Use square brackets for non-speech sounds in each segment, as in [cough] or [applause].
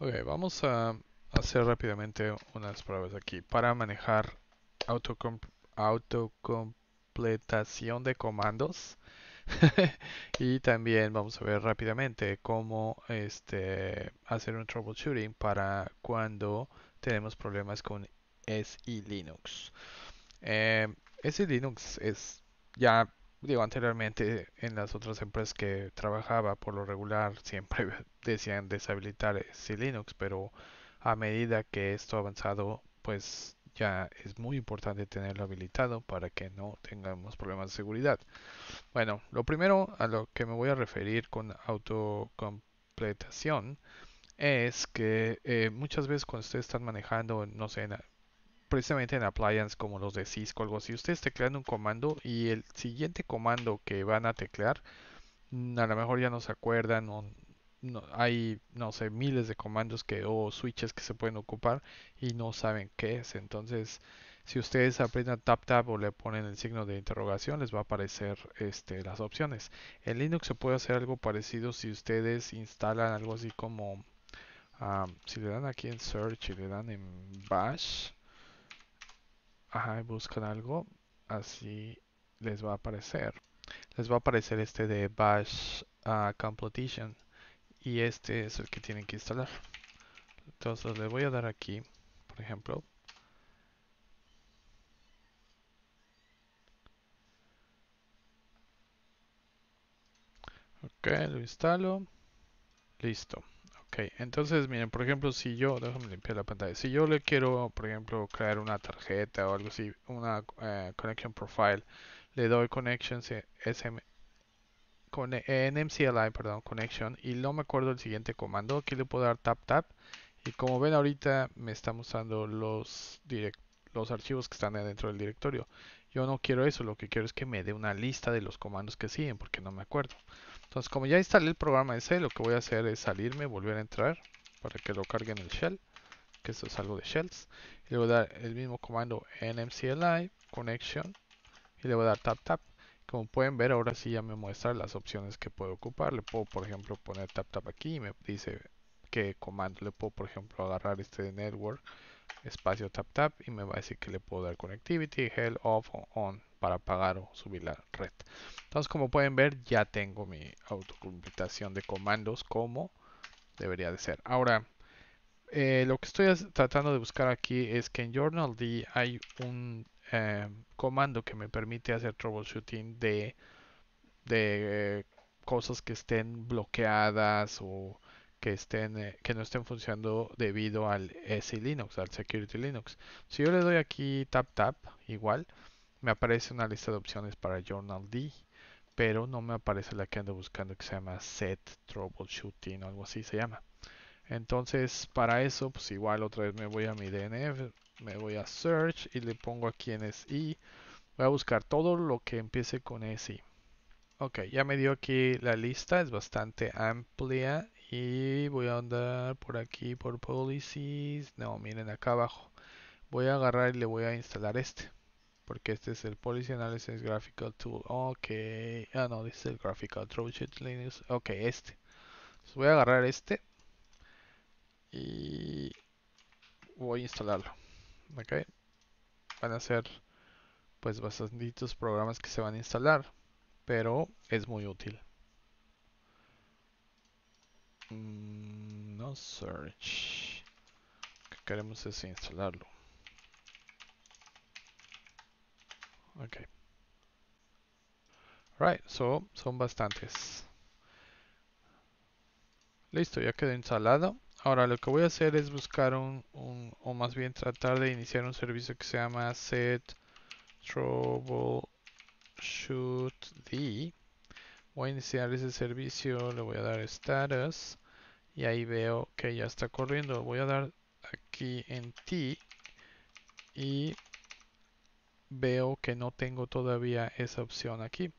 Ok, vamos a hacer rápidamente unas pruebas aquí. Para manejar autocompletación de comandos. [laughs] y también vamos a ver rápidamente cómo este, hacer un troubleshooting para cuando tenemos problemas con SI Linux. Eh, Linux es ya digo, anteriormente en las otras empresas que trabajaba, por lo regular [laughs] siempre decían deshabilitar C este, Linux, pero a medida que esto ha avanzado, pues ya es muy importante tenerlo habilitado para que no tengamos problemas de seguridad. Bueno, lo primero a lo que me voy a referir con autocompletación es que eh, muchas veces cuando ustedes están manejando, no sé, precisamente en appliance como los de Cisco, algo si ustedes teclean un comando y el siguiente comando que van a teclear, mm, a lo mejor ya no se acuerdan o no, hay, no sé, miles de comandos que o switches que se pueden ocupar y no saben qué es. Entonces, si ustedes aprenden tap tap o le ponen el signo de interrogación, les va a aparecer este, las opciones. En Linux se puede hacer algo parecido si ustedes instalan algo así como, ah, si le dan aquí en search y le dan en bash, buscan algo, así les va a aparecer. Les va a aparecer este de bash uh, y este es el que tienen que instalar. Entonces le voy a dar aquí, por ejemplo. Ok, lo instalo. Listo entonces miren, por ejemplo, si yo, déjame limpiar la pantalla, si yo le quiero, por ejemplo, crear una tarjeta o algo así, una eh, connection profile, le doy connection SM, con, e, perdón, connection, y no me acuerdo el siguiente comando, aquí le puedo dar tap tap, y como ven ahorita me está mostrando los, los archivos que están adentro del directorio. Yo no quiero eso, lo que quiero es que me dé una lista de los comandos que siguen, porque no me acuerdo. Entonces, como ya instalé el programa de C, lo que voy a hacer es salirme, volver a entrar para que lo cargue en el shell, que esto es algo de shells. Y le voy a dar el mismo comando nmcli connection y le voy a dar tap tap. Como pueden ver, ahora sí ya me muestra las opciones que puedo ocupar. Le puedo, por ejemplo, poner tap tap aquí y me dice qué comando. Le puedo, por ejemplo, agarrar este network espacio tap tap y me va a decir que le puedo dar connectivity, hell, off on para apagar o subir la red. Entonces como pueden ver ya tengo mi autocomputación de comandos como debería de ser. Ahora eh, lo que estoy tratando de buscar aquí es que en JournalD hay un em, comando que me permite hacer troubleshooting de, de eh, cosas que estén bloqueadas o que, estén, eh, que no estén funcionando debido al SI Linux, al Security Linux. Si yo le doy aquí tap tap, igual, me aparece una lista de opciones para Journal D, pero no me aparece la que ando buscando que se llama Set Troubleshooting o algo así se llama. Entonces, para eso, pues igual otra vez me voy a mi DNF, me voy a Search y le pongo aquí en SI. Voy a buscar todo lo que empiece con SI. Ok, ya me dio aquí la lista, es bastante amplia y voy a andar por aquí por policies. No, miren acá abajo. Voy a agarrar y le voy a instalar este. Porque este es el Policy Analysis Graphical Tool. Ok. Ah, no, este es el Graphical Troubleshoot Linux. Ok, este. voy a agarrar este. Y voy a instalarlo. Ok. Van a ser pues bastantitos programas que se van a instalar pero es muy útil. Mm, no search. Lo que queremos es instalarlo. Ok. Right, so son bastantes. Listo, ya quedó instalado. Ahora lo que voy a hacer es buscar un, un o más bien tratar de iniciar un servicio que se llama set trouble shoot the. Voy a iniciar ese servicio, le voy a dar status y ahí veo que ya está corriendo. Voy a dar aquí en T y veo que no tengo todavía esa opción aquí.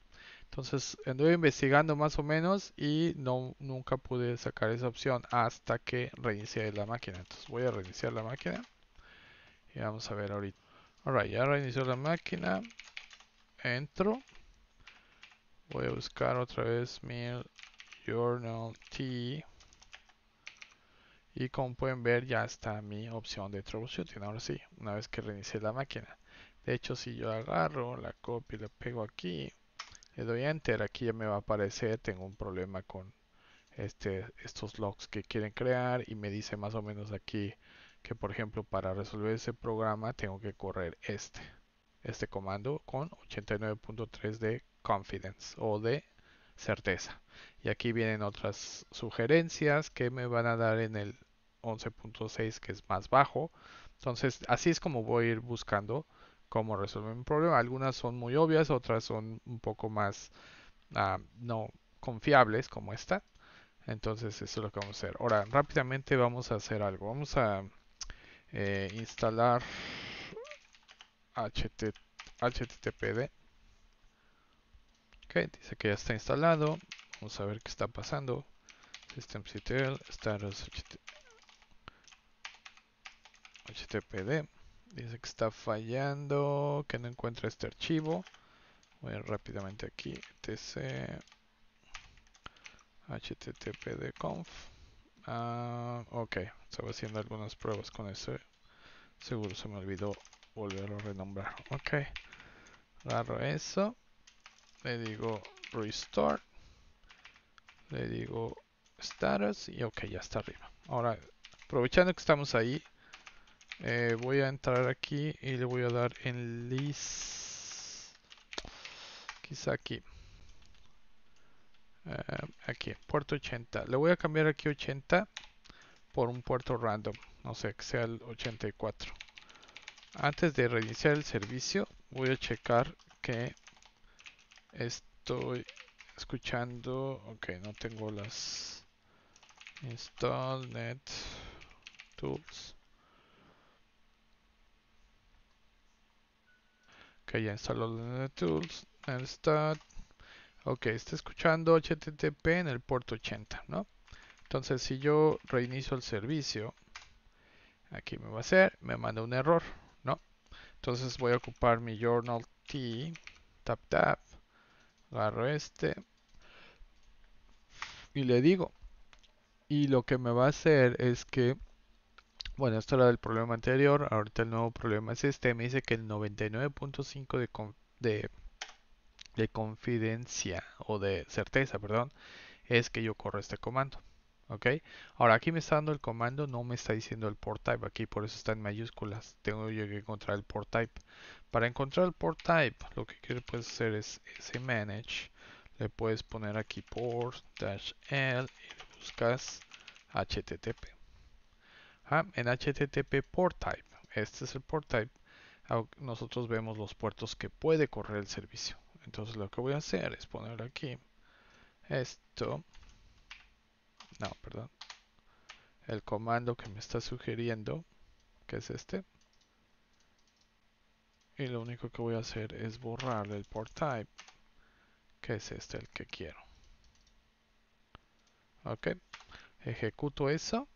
Entonces anduve investigando más o menos y no, nunca pude sacar esa opción hasta que reinicié la máquina. Entonces voy a reiniciar la máquina y vamos a ver ahorita. Alright, ya reinició la máquina entro voy a buscar otra vez mi journal t y como pueden ver ya está mi opción de troubleshooting ahora sí una vez que reinicie la máquina de hecho si yo agarro la copio y la pego aquí le doy enter aquí ya me va a aparecer tengo un problema con este, estos logs que quieren crear y me dice más o menos aquí que por ejemplo para resolver ese programa tengo que correr este este comando con 89.3 de confidence o de certeza. Y aquí vienen otras sugerencias que me van a dar en el 11.6 que es más bajo. Entonces así es como voy a ir buscando cómo resolver un problema. Algunas son muy obvias, otras son un poco más ah, no confiables como esta. Entonces eso es lo que vamos a hacer. Ahora rápidamente vamos a hacer algo. Vamos a eh, instalar httpd ok dice que ya está instalado vamos a ver qué está pasando systemctl status httpd dice que está fallando que no encuentra este archivo voy rápidamente aquí tc httpdconf uh, ah, ok estaba haciendo algunas pruebas con eso seguro se me olvidó volverlo a renombrar. [laughs] Ok. Agarro eso. Le digo restore. Le digo status. Y ok, ya está arriba. Ahora, aprovechando que estamos ahí. Eh, voy a entrar aquí y le voy a dar en list. Quizá aquí. Eh, aquí, puerto 80. Le voy a cambiar aquí 80 por un puerto random. No sé, que sea el 84 antes de reiniciar el servicio voy a checar que estoy escuchando ok no tengo las install net tools ok ya instaló net tools start ok está escuchando http en el puerto 80 no entonces si yo reinicio el servicio aquí me va a hacer me manda un error entonces voy a ocupar mi journal T, tap tap, agarro este y le digo. Y lo que me va a hacer es que, bueno, esto era el problema anterior, ahorita el nuevo problema es este, me dice que el 99.5 de, de, de confidencia o de certeza, perdón, es que yo corro este comando ok ahora aquí me está dando el comando no me está diciendo el port type aquí por eso está en mayúsculas tengo yo que encontrar el port type para encontrar el port type lo que quiero puedes hacer es ese manage le puedes poner aquí port l y buscas http en http port type este es el port type nosotros vemos los puertos que puede correr el servicio entonces lo que voy a hacer es poner aquí esto no, perdón, el comando que me está sugiriendo, que es este. Y lo único que voy a hacer es borrar el port type, que es este el que quiero. Ok, ejecuto eso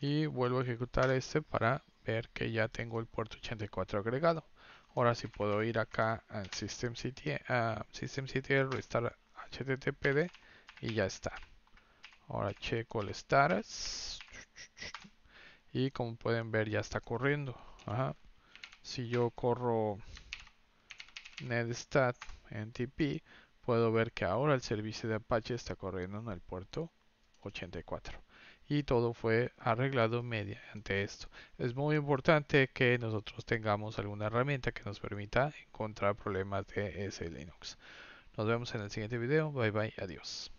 y vuelvo a ejecutar este para ver que ya tengo el puerto 84 agregado. Ahora sí puedo ir acá al System Restart HTTPD y ya está. Ahora checo el status. Y como pueden ver ya está corriendo. Si yo corro netstat ntp, puedo ver que ahora el servicio de Apache está corriendo en el puerto 84. Y todo fue arreglado mediante esto. Es muy importante que nosotros tengamos alguna herramienta que nos permita encontrar problemas de ese Linux. Nos vemos en el siguiente video. Bye bye. Adiós.